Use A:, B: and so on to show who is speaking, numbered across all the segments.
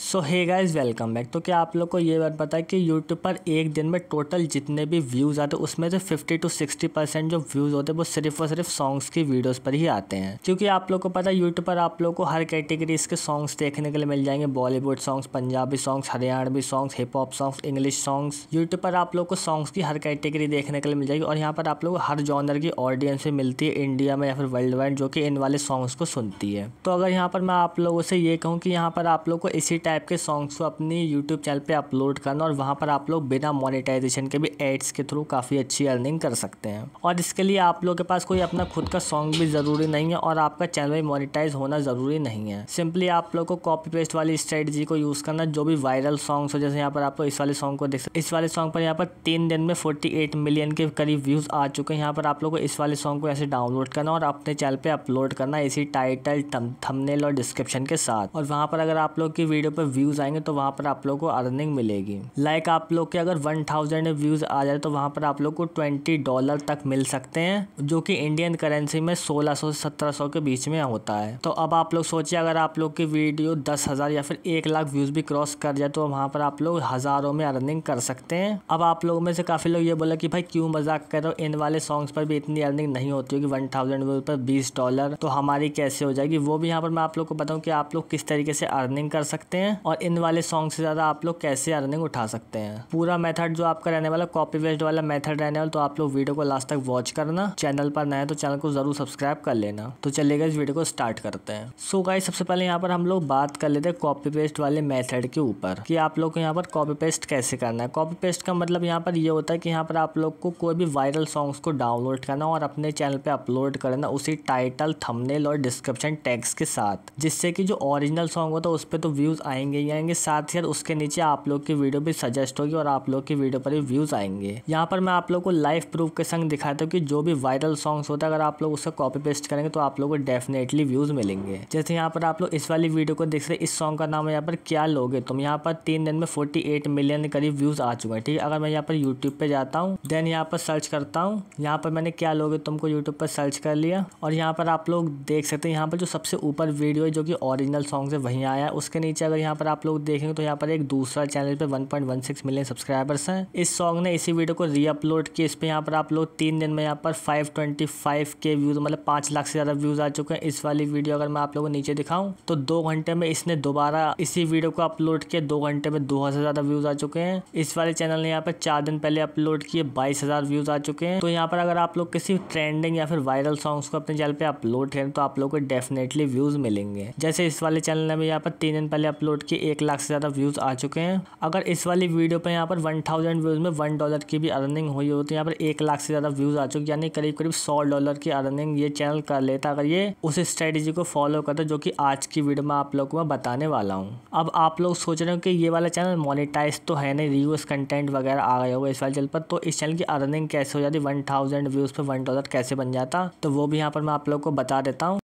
A: सो hey guys welcome back तो क्या आप लोग को ये बात पता है कि यूट्यूब पर एक दिन में टोटल जितने भी व्यूज़ आते हैं उसमें से 50 टू 60 परसेंट जो व्यूज़ होते हैं वो सिर्फ और सिर्फ सॉन्ग्स की वीडियोस पर ही आते हैं क्योंकि आप लोग को पता है यूट्यूब पर आप लोग को हर कैटेगरीज के सॉन्ग्स देखने के लिए मिल जाएंगे Bollywood songs Punjabi songs Haryanvi songs hip hop songs English songs YouTube पर आप लोग को सॉन्ग्स की हर कैटेगरी देखने के लिए मिल जाएगी और यहाँ पर आप लोग हर जॉनर की ऑडियंस भी मिलती है इंडिया में या फिर वर्ल्ड वाइड जो कि इन वाले सॉन्ग्स को सुनती है तो अगर यहाँ पर मैं आप लोगों से ये कहूँ कि यहाँ पर आप लोग को इसी टाइप के सॉन्ग्स को अपनी यूट्यूब चैनल पे अपलोड करना और वहाँ पर आप लोग बिना मोनेटाइजेशन के भी एड्स के थ्रू काफ़ी अच्छी अर्निंग कर सकते हैं और इसके लिए आप लोग के पास कोई अपना खुद का सॉन्ग भी ज़रूरी नहीं है और आपका चैनल भी मोनिटाइज होना ज़रूरी नहीं है सिंपली आप लोग को कॉपी पेस्ट वाली स्ट्रेटजी को यूज़ करना जो भी वायरल सॉन्ग्स हो जैसे यहाँ पर आप इस वाले सॉन्ग को देख सकते इस वाले सॉन्ग पर यहाँ पर तीन दिन में फोर्टी मिलियन के करीब व्यूज़ आ चुके हैं यहाँ पर आप लोग को इस वाले सॉन्ग को ऐसे डाउनलोड करना और अपने चैनल पर अपलोड करना इसी टाइटल थमनेल और डिस्क्रिप्शन के साथ और वहाँ पर अगर आप लोग की वीडियो पर व्यूज़ आएंगे तो वहाँ पर आप लोग को अर्निंग मिलेगी लाइक आप लोग के अगर वन थाउजेंड व्यूज़ आ जाए तो वहाँ पर आप लोग को ट्वेंटी डॉलर तक मिल सकते हैं जो कि इंडियन करेंसी में सोलह सौ से सत्रह सौ के बीच में होता है तो अब आप लोग सोचिए अगर आप लोग की वीडियो दस हज़ार या फिर एक लाख व्यूज़ भी क्रॉस कर जाए तो वहाँ पर आप लोग हज़ारों में अर्निंग कर सकते हैं अब आप लोगों में से काफ़ी लोग ये बोला कि भाई क्यों मजाक कर रहे हो इन वाले सॉन्ग्स पर भी इतनी अर्निंग नहीं होती होगी वन थाउजेंड व्यूज पर बीस डॉलर तो हमारी कैसे हो जाएगी वो भी यहाँ पर मैं आप लोग को बताऊँ कि आप लोग किस तरीके से अर्निंग कर सकते हैं हैं और इन वाले सॉन्ग से ज़्यादा आप लोग कैसे अर्निंग उठा सकते हैं पूरा मेथड जो आपका रहने वाला कॉपी वेस्ट वाला मेथड रहने वाला तो आप लोग वीडियो को लास्ट तक वॉच करना चैनल पर नए तो चैनल को ज़रूर सब्सक्राइब कर लेना तो चलेगा इस वीडियो को स्टार्ट करते हैं सो गाइस सबसे पहले यहाँ पर हम लोग बात कर लेते हैं कॉपी पेस्ट वाले मेथड के ऊपर कि आप लोग को यहाँ पर कॉपी पेस्ट कैसे करना है कॉपी पेस्ट का मतलब यहाँ पर ये यह होता है कि यहाँ पर आप लोग को कोई भी वायरल सॉन्ग्स को डाउनलोड करना और अपने चैनल पे अपलोड करना उसी टाइटल थंबनेल और डिस्क्रिप्शन टैक्स के साथ जिससे कि जो ओरिजिनल सॉन्ग होता है उस पर तो व्यूज़ आए आएंगे ही आएंगे साथ ही साथ उसके नीचे आप लोग की वीडियो भी सजेस्ट होगी और आप लोग की वीडियो पर भी व्यूज़ आएंगे यहाँ पर मैं आप लोग को लाइव प्रूफ के संग दिखाता हूँ कि जो भी वायरल सॉन्ग्स होता है अगर आप लोग उसका कॉपी पेस्ट करेंगे तो आप लोग को डेफिनेटली व्यूज़ मिलेंगे जैसे यहाँ पर आप लोग इस वाली वीडियो को देख रहे इस सॉन्ग का नाम है यहाँ पर क्या लोगे तुम तो यहाँ पर तीन दिन में फोर्टी मिलियन करीब व्यूज़ आ चुके हैं ठीक है अगर मैं यहाँ पर यूट्यूब पे जाता हूँ देन यहाँ पर सर्च करता हूँ यहाँ पर मैंने क्या लोगे तुमको यूट्यूब पर सर्च कर लिया और यहाँ पर आप लोग देख सकते हैं यहाँ पर जो सबसे ऊपर वीडियो है जो कि ओरिजिनल सॉन्ग है वहीं आया उसके नीचे अगर यहाँ पर आप लोग देखेंगे तो यहाँ पर एक दूसरा चैनल पे 1.16 मिलियन सब्सक्राइबर्स हैं इस सॉन्ग ने इसी वीडियो को रीअपलोड किया इस पर यहाँ पर आप लोग तीन दिन में यहाँ पर 525 के व्यूज मतलब पाँच लाख से ज़्यादा व्यूज़ आ चुके हैं इस वाली वीडियो अगर मैं आप लोगों को नीचे दिखाऊँ तो दो घंटे में इसने दोबारा इसी वीडियो को अपलोड किया दो घंटे में दो से ज़्यादा व्यूज़ आ चुके हैं इस वाले चैनल ने यहाँ पर चार दिन पहले अपलोड किए बाईस व्यूज़ आ चुके हैं तो यहाँ पर अगर आप लोग किसी ट्रेंडिंग या फिर वायरल सॉन्ग्स को अपने चैनल पर अपलोड करें तो आप लोग को डेफिनेटली व्यूज़ मिलेंगे जैसे इस वाले चैनल ने भी यहाँ पर तीन दिन पहले अपलोड लौट के एक लाख से ज़्यादा व्यूज़ आ चुके हैं अगर इस वाली वीडियो पर यहाँ पर वन थाउजेंड व्यूज़ में वन डॉलर की भी अर्निंग हुई हो तो यहाँ पर एक लाख से ज़्यादा व्यूज़ आ चुके हैं यानी करीब करीब सौ डॉलर की अर्निंग ये चैनल कर लेता अगर ये उस स्ट्रेटेजी को फॉलो करता जो कि आज की वीडियो में आप लोग को मैं बताने वाला हूँ अब आप लोग सोच रहे हो कि ये वाला चैनल मोनिटाइज तो है नहीं रिव्यूज कंटेंट वगैरह आ गया होगा इस वाले चैनल पर तो इस चैनल की अर्निंग कैसे हो जाती वन व्यूज़ पर वन डॉलर कैसे बन जाता तो वो भी यहाँ पर मैं आप लोग को बता देता हूँ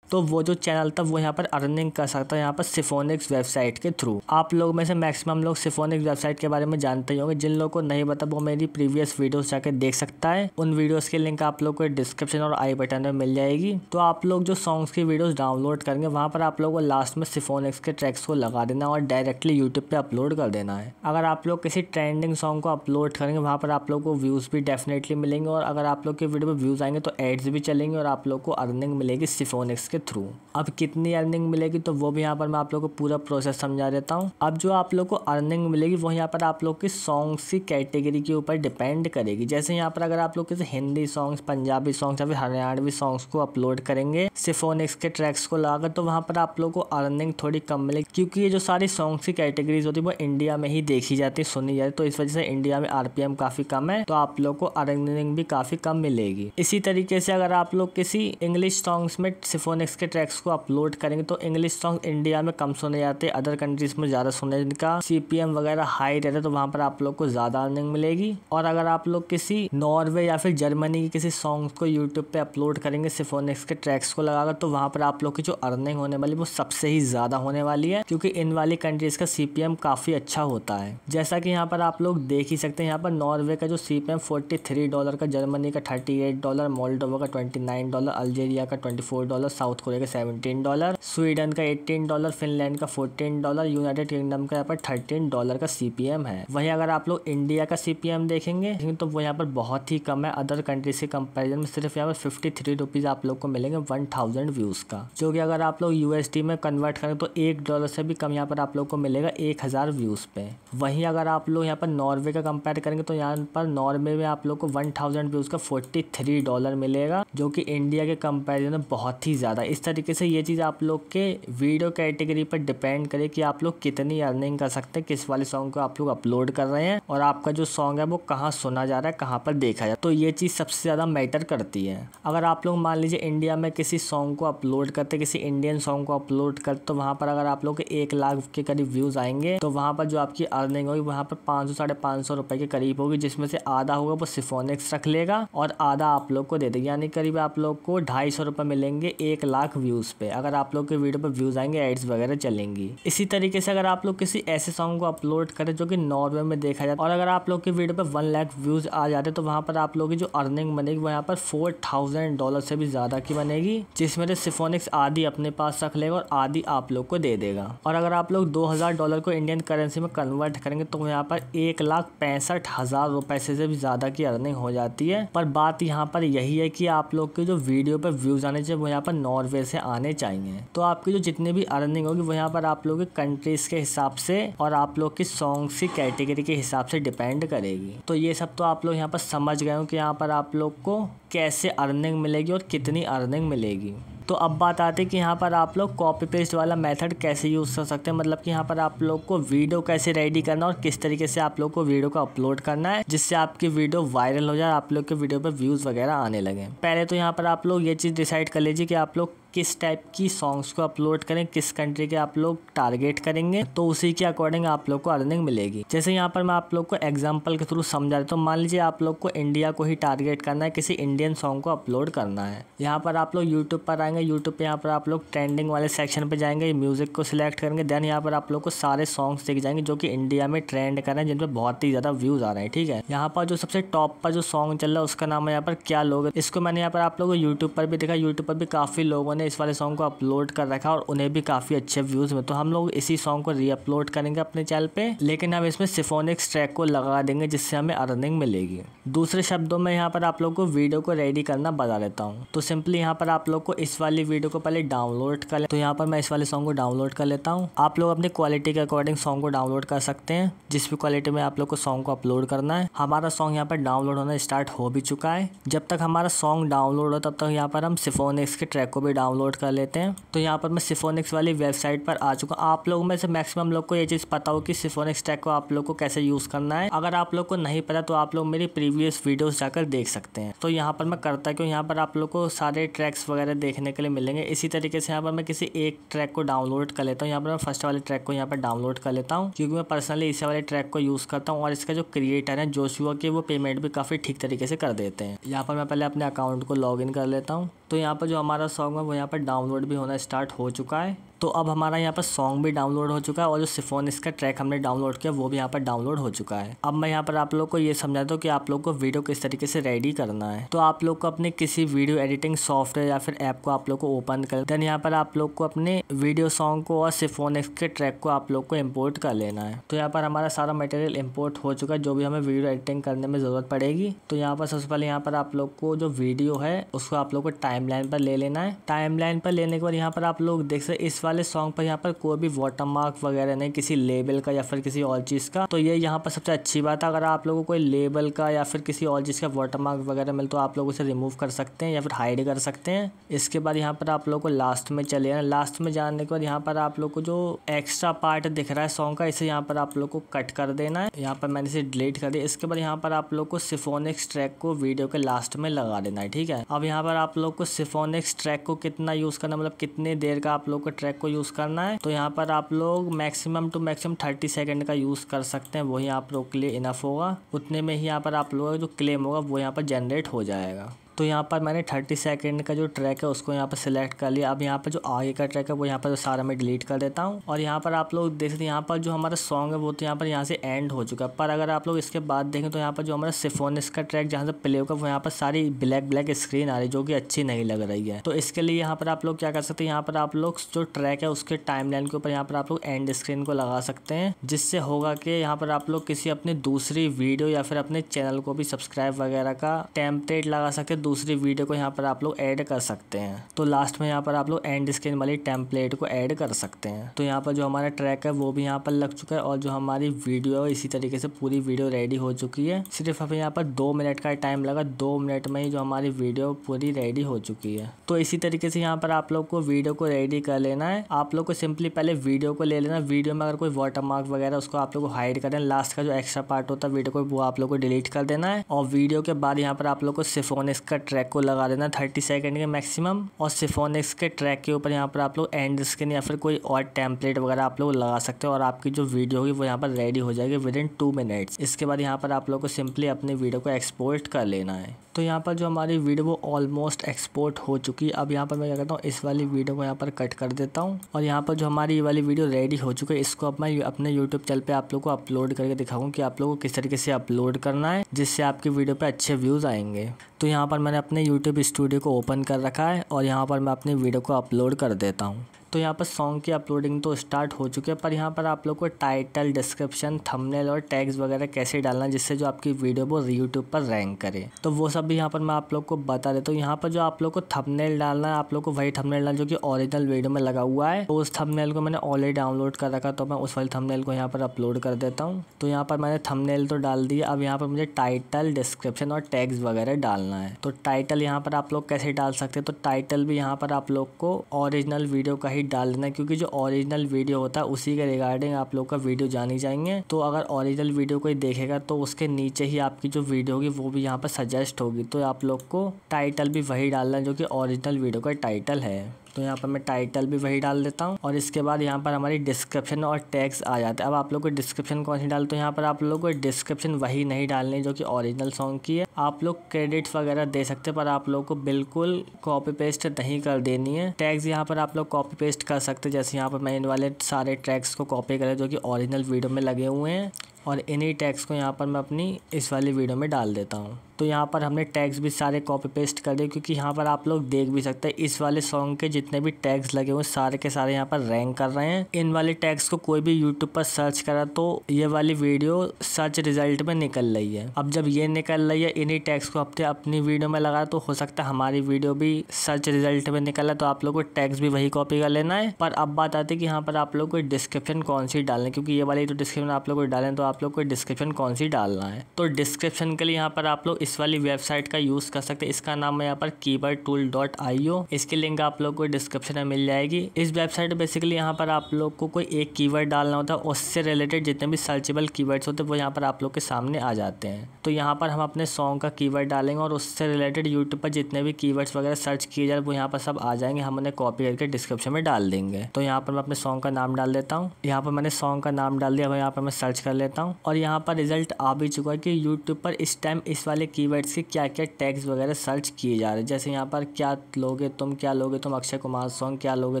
A: तो वो जो चैनल था वो यहाँ पर अर्निंग कर सकता है यहाँ पर सिफोनिक्स वेबसाइट के थ्रू आप लोग में से मैक्सिमम लोग सिफोनिक्स वेबसाइट के बारे में जानते ही होंगे जिन लोगों को नहीं पता वो मेरी प्रीवियस वीडियोस जाके देख सकता है उन वीडियोस की लिंक आप लोग को डिस्क्रिप्शन और आई बटन में मिल जाएगी तो आप लोग जो सॉन्ग्स की वीडियोज डाउनलोड करेंगे वहाँ पर आप लोग को लास्ट में सिफोनिक्स के ट्रैक्स को लगा देना और डायरेक्टली यूट्यूब पर अपलोड कर देना है अगर आप लोग किसी ट्रेंडिंग सॉन्ग को अपलोड करेंगे वहाँ पर आप लोग को व्यूज़ भी डेफिनेटली मिलेंगे और अगर आप लोग के वीडियो पर व्यूज़ आएंगे तो एड्स भी चलेंगे और आप लोग को अर्निंग मिलेगी सिफोनिक्स के थ्रू अब कितनी अर्निंग मिलेगी तो वो भी यहाँ पर मैं आप लोग को पूरा प्रोसेस समझा देता हूँ अब जो आप लोग को अर्निंग मिलेगी वो यहाँ पर आप लोग की सॉन्ग्स की कैटेगरी के ऊपर डिपेंड करेगी जैसे यहाँ पर अगर आप लोग किसी हिंदी सॉन्ग्स पंजाबी सॉन्ग्स या फिर हरियाणवी सॉन्ग्स को अपलोड करेंगे सिफोनिक्स के ट्रैक्स को लगाकर तो वहाँ पर आप लोग को अर्निंग थोड़ी कम मिलेगी क्योंकि ये जो सारी सॉन्ग्स की कैटेगरीज होती है वो इंडिया में ही देखी जाती है सुनी जाती तो इस वजह से इंडिया में आर काफ़ी कम है तो आप लोग को अर्निंग भी काफ़ी कम मिलेगी इसी तरीके से अगर आप लोग किसी इंग्लिश सॉन्ग्स में सिफोनिक्स ट्रैक्स के ट्रैक्स को अपलोड करेंगे तो इंग्लिश सॉन्ग इंडिया में कम सुने जाते हैं अदर कंट्रीज में ज़्यादा सुने जिनका सी वगैरह हाई रहता है तो वहाँ पर आप लोग को ज़्यादा अर्निंग मिलेगी और अगर आप लोग किसी नॉर्वे या फिर जर्मनी के किसी सॉन्ग को यूट्यूब पे अपलोड करेंगे सिफोनिक्स के ट्रैक्स को लगाकर तो वहाँ पर आप लोग की जो अर्निंग होने वाली वो सबसे ही ज़्यादा होने वाली है क्योंकि इन वाली कंट्रीज़ का सी काफ़ी अच्छा होता है जैसा कि यहाँ पर आप लोग देख ही सकते हैं यहाँ पर नॉर्वे का जो C P forty three dollar का जर्मनी का थर्टी एट डॉलर मोल्डोवा का ट्वेंटी नाइन डॉलर अल्जेरिया का ट्वेंटी फोर डॉलर साउथ को लेकर सेवनटीन डॉलर स्वीडन का एट्टीन डॉलर फिनलैंड का फोर्टीन डॉलर यूनाइटेड किंगडम का यहाँ पर थर्टीन डॉलर का सीपीएम है वहीं अगर आप लोग इंडिया का सीपीएम देखेंगे तो वो यहाँ पर बहुत ही कम है अदर कंट्रीज के कंपेरिजन में सिर्फ यहाँ पर फिफ्टी थ्री रुपीज आप लोग को मिलेंगे वन थाउजेंड व्यूज का जो कि अगर आप लोग यूएसडी में कन्वर्ट करें तो एक डॉलर से भी कम यहाँ पर आप लोग को मिलेगा एक हज़ार व्यूज़ पे वहीं अगर आप लोग यहाँ पर नॉर्वे का कंपेयर करेंगे तो यहाँ पर नॉर्वे में आप लोग को वन थाउजेंड व्यूज़ का फोर्टी थ्री डॉलर मिलेगा जो कि इंडिया के कंपेरिजन में बहुत ही ज़्यादा इस तरीके से ये चीज़ आप लोग के वीडियो कैटेगरी पर डिपेंड करे कि आप लोग कितनी अर्निंग कर सकते हैं किस वाले सॉन्ग को आप लोग अपलोड कर रहे हैं और आपका जो सॉन्ग है वो कहाँ सुना जा रहा है कहाँ पर देखा जा रहा है तो ये चीज़ सबसे ज़्यादा मैटर करती है अगर आप लोग मान लीजिए इंडिया में किसी सॉन्ग को अपलोड करते किसी इंडियन सॉन्ग को अपलोड करते तो वहाँ पर अगर आप लोग एक लाख के करीब व्यूज़ आएंगे तो वहाँ पर जो आपकी अर्निंग होगी वहाँ पर पाँच सौ साढ़े पाँच सौ रुपये के करीब होगी जिसमें से आधा होगा वो सिफोनिक्स रख लेगा और आधा आप लोग को दे देगा यानी करीब आप लोग को ढाई सौ रुपये मिलेंगे एक लाख व्यूज़ पे अगर आप लोग के वीडियो पर व्यूज़ आएंगे एड्स वगैरह चलेंगी इसी तरीके से अगर आप लोग किसी ऐसे सॉन्ग को अपलोड करें जो कि नॉर्वे में देखा जाए और अगर आप लोग के वीडियो पर वन लाख व्यूज़ आ जाते तो वहाँ पर आप लोग की जो अर्निंग बनेगी वहाँ पर फोर थाउजेंड डॉलर से भी ज़्यादा की बनेगी जिसमें से सिफोनिक्स आदि अपने पास रख लेगा और आदि आप लोग को दे देगा और अगर आप लोग दो हज़ार डॉलर को इंडियन करेंसी में कन्वर्ट करेंगे तो यहाँ पर एक लाख पैंसठ हज़ार रुपये से भी ज़्यादा की अर्निंग हो जाती है पर बात यहाँ पर यही है कि आप लोग के जो वीडियो पर व्यूज़ आने चाहिए वो यहाँ पर नौ नॉर्वे से आने चाहिए तो आपकी जो जितनी भी अर्निंग होगी वो यहाँ पर आप लोग कंट्रीज के हिसाब से और आप लोग की सॉन्ग्स की कैटेगरी के हिसाब से डिपेंड करेगी तो ये सब तो आप लोग यहाँ पर समझ गए हो कि यहाँ पर आप लोग को कैसे अर्निंग मिलेगी और कितनी अर्निंग मिलेगी तो अब बात आती है कि यहाँ पर आप लोग कॉपी पेस्ट वाला मेथड कैसे यूज़ कर सकते हैं मतलब कि यहाँ पर आप लोग को वीडियो कैसे रेडी करना और किस तरीके से आप लोग को वीडियो को अपलोड करना है जिससे आपकी वीडियो वायरल हो जाए आप लोग के वीडियो पर व्यूज़ वगैरह आने लगे पहले तो यहाँ पर आप लोग ये चीज़ डिसाइड कर लीजिए कि आप लोग किस टाइप की सॉन्ग्स को अपलोड करें किस कंट्री के आप लोग टारगेट करेंगे तो उसी के अकॉर्डिंग आप लोग को अर्निंग मिलेगी जैसे यहाँ पर मैं आप लोग को एग्जाम्पल के थ्रू समझा रहा हूँ मान लीजिए आप लोग को इंडिया को ही टारगेट करना है किसी इंडियन सॉन्ग को अपलोड करना है यहाँ पर आप लोग यूट्यूब पर आएंगे यूट्यूब पर यहाँ पर आप लोग ट्रेंडिंग वाले सेक्शन पर जाएंगे म्यूज़िक को सिलेक्ट करेंगे देन यहाँ पर आप लोग को सारे सॉन्ग्स दिख जाएंगे जो कि इंडिया में ट्रेंड कर रहे हैं जिन पर बहुत ही ज़्यादा व्यूज़ आ रहे हैं ठीक है यहाँ पर जो सबसे टॉप पर जो सॉन्ग चल रहा है उसका नाम है यहाँ पर क्या लोग इसको मैंने यहाँ पर आप लोगों को यूट्यूब पर भी देखा यूट्यूब पर भी काफ़ी लोगों ने ने इस वाले सॉन्ग को अपलोड कर रखा और उन्हें भी काफ़ी अच्छे व्यूज़ में तो हम लोग इसी सॉन्ग को रीअपलोड करेंगे अपने चैनल पे लेकिन हम इसमें सिफोनिक्स ट्रैक को लगा देंगे जिससे हमें अर्निंग मिलेगी दूसरे शब्दों में यहाँ पर आप लोग को वीडियो को रेडी करना बता देता हूँ तो सिंपली यहाँ पर आप लोग को इस वाली वीडियो को पहले डाउनलोड कर ले तो यहाँ पर मैं इस वाले सॉन्ग को डाउनलोड कर लेता हूँ आप लोग अपनी क्वालिटी के अकॉर्डिंग सॉन्ग को डाउनलोड कर सकते हैं जिस भी क्वालिटी में आप लोग को सॉन्ग को अपलोड करना है हमारा सॉन्ग यहाँ पर डाउनलोड होना स्टार्ट हो भी चुका है जब तक हमारा सॉन्ग डाउनलोड हो तब तक यहाँ पर हम सिफोनिक्स के ट्रैक को भी डाउनलोड डाउनलोड कर लेते हैं तो यहाँ पर मैं सिफोनिक्स वाली वेबसाइट पर आ चुका आप लोगों में से मैक्सिमम लोग को ये चीज़ पता हो कि सिफोनिक्स टैग को आप लोग को कैसे यूज़ करना है अगर आप लोग को नहीं पता तो आप लोग मेरी प्रीवियस वीडियोज़ जाकर देख सकते हैं तो यहाँ पर मैं करता क्यों यहाँ पर आप लोग को सारे ट्रैक्स वगैरह देखने के लिए मिलेंगे इसी तरीके से यहाँ पर मैं किसी एक ट्रैक को डाउनलोड कर लेता हूँ यहाँ पर मैं फर्स्ट वाले ट्रैक को यहाँ पर डाउनलोड कर लेता हूँ क्योंकि मैं पर्सनली इसी वाले ट्रैक को यूज़ करता हूँ और इसका जो क्रिएटर है जोशुआ के वो पेमेंट भी काफ़ी ठीक तरीके से कर देते हैं यहाँ पर मैं पहले अपने अकाउंट को लॉग कर लेता हूँ तो यहाँ पर जो हमारा सॉन्ग है वो यहाँ पर डाउनलोड भी होना स्टार्ट हो चुका है तो अब हमारा यहाँ पर सॉन्ग भी डाउनलोड हो चुका है और जो सिफोन इसका ट्रैक हमने डाउनलोड किया वो भी यहाँ पर डाउनलोड हो चुका है अब मैं यहाँ पर आप लोग को ये समझाता हूँ कि आप लोग को वीडियो किस तरीके से रेडी करना है तो आप लोग को अपने किसी वीडियो एडिटिंग सॉफ्टवेयर या फिर ऐप को आप लोग को ओपन कर देन यहाँ पर आप लोग को अपने वीडियो सॉन्ग को और सिफोन के ट्रैक को आप लोग को इम्पोर्ट कर लेना है तो यहाँ पर हमारा सारा मटेरियल इम्पोर्ट हो चुका है जो भी हमें वीडियो एडिटिंग करने में ज़रूरत पड़ेगी तो यहाँ पर सबसे पहले यहाँ पर आप लोग को जो वीडियो है उसको आप लोग को टाइम पर ले लेना है टाइम पर लेने के बाद यहाँ पर आप लोग देख सकते इस बार वाले सॉन्ग पर यहाँ पर कोई भी वाटर मार्क वगैरह नहीं किसी लेबल का या फिर किसी और चीज़ का तो ये यहाँ पर सबसे अच्छी बात है अगर आप लोगों को कोई लेबल का या फिर किसी और चीज़ का वाटर मार्क वगैरह मिल तो आप लोग उसे रिमूव कर सकते हैं या फिर हाइड कर सकते हैं इसके बाद यहाँ पर आप लोग को लास्ट में चले जाना लास्ट में जाने के बाद यहाँ पर आप लोग को जो एक्स्ट्रा पार्ट दिख रहा है सॉन्ग का इसे यहाँ पर आप लोग को कट कर देना है यहाँ पर मैंने इसे डिलीट कर दिया इसके बाद यहाँ पर आप लोग को सिफोनिक्स ट्रैक को वीडियो के लास्ट में लगा देना है ठीक है अब यहाँ पर आप लोग को सिफोनिक्स ट्रैक को कितना यूज़ करना मतलब कितने देर का आप लोग को ट्रैक को यूज़ करना है तो यहाँ पर आप लोग maximum to maximum thirty second का यूज़ कर सकते हैं वही आप लोग के लिए इनफ होगा उतने में ही यहाँ पर आप लोगों का जो क्लेम होगा वो यहाँ पर जनरेट हो जाएगा तो यहाँ पर मैंने थर्टी सेकेंड का जो ट्रैक है उसको यहाँ पर सिलेक्ट कर लिया अब यहाँ पर जो आगे का ट्रैक है वो यहाँ पर सारा मैं डिलीट कर देता हूँ और यहाँ पर आप लोग देख सकते हैं यहाँ पर जो हमारा सॉन्ग है वो तो यहाँ पर यहाँ से एंड हो चुका है पर अगर आप लोग इसके बाद देखें तो यहाँ पर जो हमारा सिफोनिस का ट्रैक जहाँ से प्ले होगा वो यहाँ पर सारी ब्लैक ब्लैक स्क्रीन आ रही जो कि अच्छी नहीं लग रही है तो इसके लिए यहाँ पर आप लोग क्या कर सकते हैं यहाँ पर आप लोग जो ट्रैक है उसके टाइम के ऊपर यहाँ पर आप लोग एंड स्क्रीन को लगा सकते हैं जिससे होगा कि यहाँ पर आप लोग किसी अपनी दूसरी वीडियो या फिर अपने चैनल को भी सब्सक्राइब वगैरह का टेम्पलेट लगा सकते दूसरी वीडियो को यहाँ पर आप लोग ऐड कर सकते हैं तो लास्ट में यहाँ पर आप लोग एंड स्क्रीन वाली टेम्पलेट को ऐड कर सकते हैं तो यहाँ पर जो हमारा ट्रैक है वो भी यहाँ पर लग चुका है और जो हमारी वीडियो है इसी तरीके से पूरी वीडियो रेडी हो चुकी है सिर्फ हमें यहाँ पर दो मिनट का टाइम लगा दो मिनट में ही जो हमारी वीडियो पूरी रेडी हो चुकी है तो इसी तरीके से यहाँ पर आप लोग को वीडियो को रेडी कर लेना है आप लोग को सिंपली पहले वीडियो को ले लेना वीडियो में अगर कोई वाटर मार्क वगैरह उसको आप लोग को हाइड कर देना लास्ट का जो एक्स्ट्रा पार्ट होता है वीडियो को वो आप लोग को डिलीट कर देना है और वीडियो के बाद यहाँ पर आप लोग को सिफोनिस का ट्रैक को लगा देना थर्टी सेकेंड के मैक्सिमम और सिफोनिक्स के ट्रैक के ऊपर यहाँ पर आप लोग एंड स्क्रीन या फिर कोई और टैंपलेट वगैरह आप लोग लगा सकते हो और आपकी जो वीडियो होगी वो यहाँ पर रेडी हो जाएगी विद इन टू मिनट्स इसके बाद यहाँ पर आप लोग को सिंपली अपनी वीडियो को एक्सपोर्ट कर लेना है तो यहाँ पर जो हमारी वीडियो वो ऑलमोस्ट एक्सपोर्ट हो चुकी है अब यहाँ पर मैं क्या करता हूँ इस वाली वीडियो को यहाँ पर कट कर देता हूँ और यहाँ पर जो हमारी ये वाली वीडियो रेडी हो चुकी है इसको अब मैं अपने यूट्यूब चैनल पे आप लोग को अपलोड करके दिखाऊँ कि आप लोगों को किस तरीके से अपलोड करना है जिससे आपकी वीडियो पर अच्छे व्यूज़ आएंगे तो यहाँ पर मैंने अपने यूट्यूब स्टूडियो को ओपन कर रखा है और यहाँ पर मैं अपनी वीडियो को अपलोड कर देता हूँ तो यहाँ पर सॉन्ग की अपलोडिंग तो स्टार्ट हो चुकी है पर यहाँ पर आप लोग को टाइटल डिस्क्रिप्शन थंबनेल और टैग्स वगैरह कैसे डालना जिससे जो आपकी वीडियो वो यूट्यूब पर रैंक करे तो वो सब भी यहाँ पर मैं आप लोग को बता देता हूँ यहाँ पर जो आप लोग को थंबनेल डालना है आप लोग को वही थंबनेल डालना जो कि ऑरिजिनल वीडियो में लगा हुआ है तो उस थंबनेल को मैंने ऑलरेडी डाउनलोड कर रखा तो मैं उस वाली थंबनेल को यहाँ पर अपलोड कर देता हूँ तो यहाँ पर मैंने थंबनेल तो डाल दिया अब यहाँ पर मुझे टाइटल डिस्क्रिप्शन और टैग्स वगैरह डालना है तो टाइटल यहाँ पर आप लोग कैसे डाल सकते हैं तो टाइटल भी यहाँ पर आप लोग को ओरिजिनल वीडियो का ही भी डाल देना क्योंकि जो ओरिजिनल वीडियो होता है उसी के रिगार्डिंग आप लोग का वीडियो जानी जाएंगे तो अगर ओरिजिनल वीडियो कोई देखेगा तो उसके नीचे ही आपकी जो वीडियो होगी वो भी यहाँ पर सजेस्ट होगी तो आप लोग को टाइटल भी वही डालना जो कि ओरिजिनल वीडियो का टाइटल है तो यहाँ पर मैं टाइटल भी वही डाल देता हूँ और इसके बाद यहाँ पर हमारी डिस्क्रिप्शन और टैक्स आ जाता है अब आप लोग को डिस्क्रिप्शन कौन सी डालते हो यहाँ पर आप लोग को डिस्क्रिप्शन वही नहीं डालनी जो कि ओरिजिनल सॉन्ग की है आप लोग क्रेडिट वगैरह दे सकते हैं पर आप लोग को बिल्कुल कॉपी पेस्ट नहीं कर देनी है टैक्स यहाँ पर आप लोग कॉपी पेस्ट कर सकते हैं जैसे यहाँ पर मैं इन वाले सारे ट्रैक्स को कॉपी करें जो कि ओरिजिनल वीडियो में लगे हुए हैं और इन्हीं टैक्स को यहाँ पर मैं अपनी इस वाली वीडियो में डाल देता हूँ तो यहाँ पर हमने टैक्स भी सारे कॉपी पेस्ट कर दिए क्योंकि यहाँ पर आप लोग देख भी सकते हैं इस वाले सॉन्ग के जितने भी टैग्स लगे हुए सारे के सारे यहाँ पर रैंक कर रहे हैं इन वाले टैग्स को कोई भी यूट्यूब पर सर्च करा तो ये वाली वीडियो सर्च रिजल्ट में निकल रही है अब जब ये निकल रही है इन्हीं टैक्स को हफ्ते अपनी वीडियो में लगा तो हो सकता है हमारी वीडियो भी सर्च रिजल्ट में निकल है तो आप लोग को टैक्स भी वही कॉपी कर लेना है पर अब बात आती है कि यहाँ पर आप लोग को डिस्क्रिप्शन कौन सी डालें क्योंकि ये वाली तो डिस्क्रिप्शन आप लोग को डालें तो आप लोग को डिस्क्रिप्शन कौन सी डालना है तो डिस्क्रिप्शन के लिए यहाँ पर आप लोग इस वाली वेबसाइट का यूज़ कर सकते हैं इसका नाम है यहाँ पर कीबर टूल डॉट ओ इसकी लिंक आप लोग को डिस्क्रिप्शन में मिल जाएगी इस वेबसाइट बेसिकली यहाँ पर आप लोग को कोई एक वर्ड डालना होता है उससे रिलेटेड जितने भी सर्चेबल की होते हैं वो यहाँ पर आप लोग के सामने आ जाते हैं तो यहाँ पर हम अपने सॉन्ग का वर्ड डालेंगे और उससे रिलेटेड यूट्यूब पर जितने भी कीवर्ड्स वगैरह सर्च किए जाए वो यहाँ पर सब आ जाएंगे हम उन्हें कॉपी करके डिस्क्रिप्शन में डाल देंगे तो यहाँ पर मैं अपने सॉन्ग का नाम डाल देता हूँ यहाँ पर मैंने सॉन्ग का नाम डाल दिया अब यहाँ पर मैं सर्च कर लेता हूँ करता हूँ और यहाँ पर रिजल्ट आ भी चुका है कि यूट्यूब पर इस टाइम इस वाले कीवर्ड के क्या क्या टैग्स वगैरह सर्च किए जा रहे हैं जैसे यहाँ पर क्या लोगे तुम क्या लोगे तुम अक्षय कुमार सॉन्ग क्या लोगे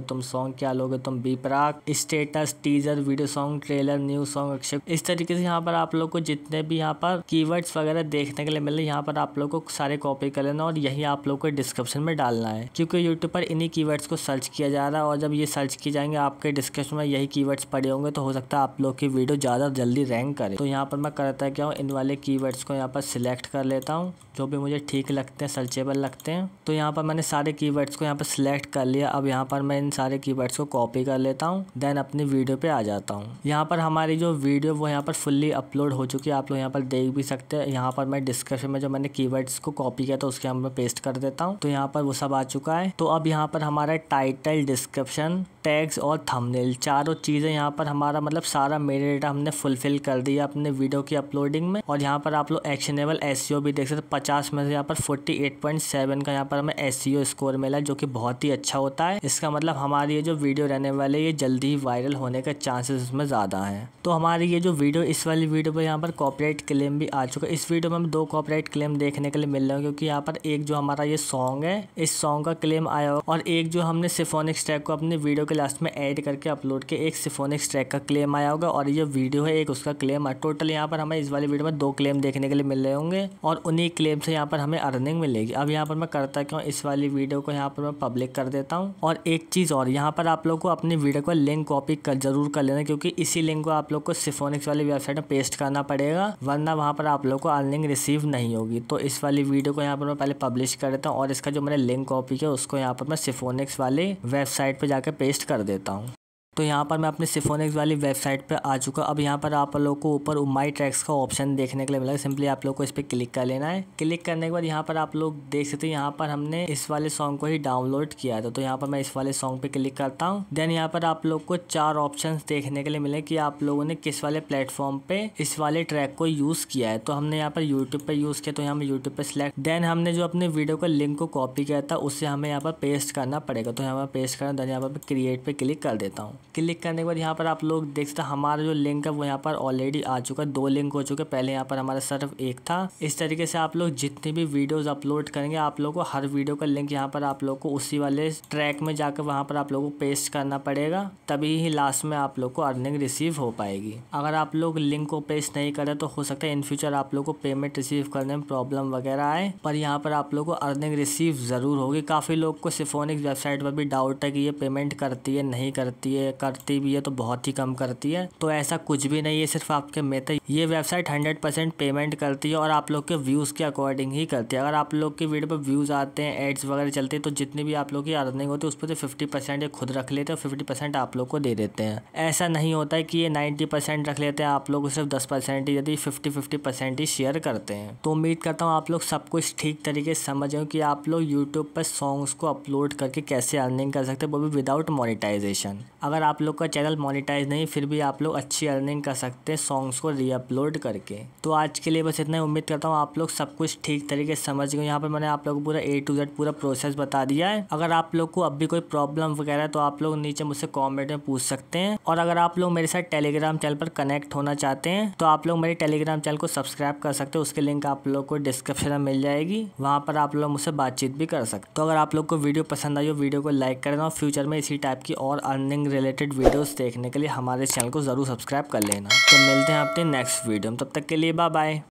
A: तुम सॉन्ग क्या लोगे तुम बीपराग status teaser video song trailer new song Akshay इस तरीके से यहाँ पर आप लोग को जितने भी यहाँ पर की वगैरह देखने के लिए मिले यहाँ पर आप लोग को सारे कॉपी कर लेना और यही आप लोग को डिस्क्रिप्शन में डालना है क्योंकि यूट्यूब पर इन्हीं की को सर्च किया जा रहा है और जब ये सर्च किए जाएंगे आपके डिस्क्रिप्शन में यही की पड़े होंगे तो हो सकता है आप लोग की वीडियो ज़्यादा जल्दी रैंक टाइपिंग करें तो यहाँ पर मैं करता क्या हूँ इन वाले कीवर्ड्स को यहाँ पर सिलेक्ट कर लेता हूँ जो भी मुझे ठीक लगते हैं सर्चेबल लगते हैं तो यहाँ पर मैंने सारे कीवर्ड्स को यहाँ पर सिलेक्ट कर लिया अब यहाँ पर मैं इन सारे कीवर्ड्स को कॉपी कर लेता हूँ देन अपनी वीडियो पर आ जाता हूँ यहाँ पर हमारी जो वीडियो वो यहाँ पर फुल्ली अपलोड हो चुकी है आप लोग यहाँ पर देख भी सकते हैं यहाँ पर मैं डिस्क्रिप्शन में जो मैंने की को कॉपी किया था उसके यहाँ मैं पेस्ट कर देता हूँ तो यहाँ पर वो सब आ चुका है तो अब यहाँ पर हमारा टाइटल डिस्क्रिप्शन टैग्स और थंबनेल चारों चीज़ें यहाँ पर हमारा मतलब सारा मेरे डेटा हमने फुलफिल कर कर दिया अपने वीडियो की अपलोडिंग में और यहाँ पर आप लोग एक्शनेबल एस e भी देख सकते पचास में से यहाँ पर फोर्टी का यहाँ पर हमें एस स्कोर e मिला जो कि बहुत ही अच्छा होता है इसका मतलब हमारी ये जो वीडियो रहने वाले ये जल्दी ही वायरल होने का चांसेस उसमें ज़्यादा है तो हमारी ये जो वीडियो इस वाली वीडियो पर यहाँ पर कॉपरेट क्लेम भी आ चुका है इस वीडियो में हम दो कॉपरेट क्लेम देखने के लिए मिल रहे हैं क्योंकि यहाँ पर एक जो हमारा ये सॉन्ग है इस सॉन्ग का क्लेम आया हुआ और एक जो हमने सिफोनिक्स ट्रैक को अपने वीडियो के लास्ट में एड करके अपलोड किया एक सिफोनिक्स ट्रैक का क्लेम आया होगा और ये वीडियो है एक उसका क्लेम क्लेम है टोटल यहाँ पर हमें इस वाली वीडियो में दो क्लेम देखने के लिए मिल रहे होंगे और उन्हीं क्लेम से यहाँ पर हमें अर्निंग मिलेगी अब यहाँ पर मैं करता क्यों इस वाली वीडियो को यहाँ पर मैं पब्लिक कर देता हूँ और एक चीज़ और यहाँ पर आप लोग को अपनी वीडियो का लिंक कॉपी कर जरूर कर लेना क्योंकि इसी लिंक को आप लोग को सिफोनिक्स वाली वेबसाइट में पेस्ट करना पड़ेगा वरना वहाँ पर आप लोग को अर्निंग रिसीव नहीं होगी तो इस वाली वीडियो को यहाँ पर मैं पहले पब्लिश कर देता हूँ और इसका जो मैंने लिंक कॉपी किया उसको यहाँ पर मैं सिफोनिक्स वाली वेबसाइट पर जाकर पेस्ट कर देता हूँ तो यहाँ पर मैं अपने सिफोनिक्स वाली वेबसाइट पर आ चुका अब यहाँ पर आप लोग को ऊपर उमाई ट्रैक्स का ऑप्शन देखने के लिए मिला सिंपली आप लोग को इस पर क्लिक कर लेना है क्लिक करने के बाद यहाँ पर आप लोग देख सकते हैं यहाँ पर हमने इस वाले सॉन्ग को ही डाउनलोड किया था तो यहाँ पर मैं इस वाले सॉन्ग पर क्लिक करता हूँ देन यहाँ पर आप लोग को चार ऑप्शन देखने के लिए मिले कि आप लोगों ने किस वाले प्लेटफॉर्म पे इस वाले ट्रैक को यूज़ किया है तो हमने यहाँ पर यूट्यूब पर यूज़ किया तो यहाँ यूट्यूब पर सिलेक्ट देन हमने जो अपने वीडियो का लिंक को कॉपी किया था उससे हमें यहाँ पर पेस्ट करना पड़ेगा तो यहाँ पर पेस्ट करना देन यहाँ पर क्रिएट पर क्लिक कर देता हूँ क्लिक करने के बाद यहाँ पर आप लोग देख सकते हमारा जो लिंक है वो यहाँ पर ऑलरेडी आ चुका है दो लिंक हो चुके पहले यहाँ पर हमारा सिर्फ एक था इस तरीके से आप लोग जितनी भी वीडियोस अपलोड करेंगे आप लोग को हर वीडियो का लिंक यहाँ पर आप लोग को उसी वाले ट्रैक में जाकर वहाँ पर आप लोग को पेस्ट करना पड़ेगा तभी ही लास्ट में आप लोग को अर्निंग रिसीव हो पाएगी अगर आप लोग लिंक को पेस्ट नहीं करें तो हो सकता है इन फ्यूचर आप लोग को पेमेंट रिसीव करने में प्रॉब्लम वगैरह आए पर यहाँ पर आप लोग को अर्निंग रिसीव ज़रूर होगी काफ़ी लोग को सिफोनिक वेबसाइट पर भी डाउट है कि ये पेमेंट करती है नहीं करती है करती भी है तो बहुत ही कम करती है तो ऐसा कुछ भी नहीं है सिर्फ आपके में ये वेबसाइट हंड्रेड परसेंट पेमेंट करती है और आप लोग के व्यूज़ के अकॉर्डिंग ही करती है अगर आप लोग की वीडियो पर व्यूज़ आते हैं एड्स वगैरह चलते हैं तो जितनी भी आप लोग की अर्निंग होती है उस पर तो फिफ्टी परसेंट ये खुद रख लेते हैं और फिफ्टी परसेंट आप लोग को दे देते हैं ऐसा नहीं होता है कि ये नाइन्टी परसेंट रख लेते हैं आप लोग सिर्फ दस परसेंट ही यदि फिफ्टी फिफ्टी परसेंट ही शेयर करते हैं तो उम्मीद करता हूँ आप लोग सब कुछ ठीक तरीके से समझें कि आप लोग यूट्यूब पर सॉन्ग्स को अपलोड करके कैसे अर्निंग कर सकते हैं वो भी विदाउट मोनिटाइजेशन अगर अगर आप लोग का चैनल मोनिटाइज नहीं फिर भी आप लोग अच्छी अर्निंग कर सकते हैं सॉन्ग्स को रीअपलोड करके तो आज के लिए बस इतना ही उम्मीद करता हूँ आप लोग सब कुछ ठीक तरीके से समझ गए यहाँ पर मैंने आप लोग को पूरा ए टू जेड पूरा प्रोसेस बता दिया है अगर आप लोग को अब भी कोई प्रॉब्लम वगैरह तो आप लोग नीचे मुझसे कॉमेंट में पूछ सकते हैं और अगर आप लोग मेरे साथ टेलीग्राम चैनल पर कनेक्ट होना चाहते हैं तो आप लोग मेरे टेलीग्राम चैनल को सब्सक्राइब कर सकते हैं उसके लिंक आप लोग को डिस्क्रिप्शन में मिल जाएगी वहाँ पर आप लोग मुझसे बातचीत भी कर सकते हो तो अगर आप लोग को वीडियो पसंद आई हो वीडियो को लाइक करना और फ्यूचर में इसी टाइप की और अर्निंग रिलेटेड रिलेटेड वीडियोस देखने के लिए हमारे चैनल को ज़रूर सब्सक्राइब कर लेना तो मिलते हैं अपने नेक्स्ट वीडियो में तब तक के लिए बाय बाय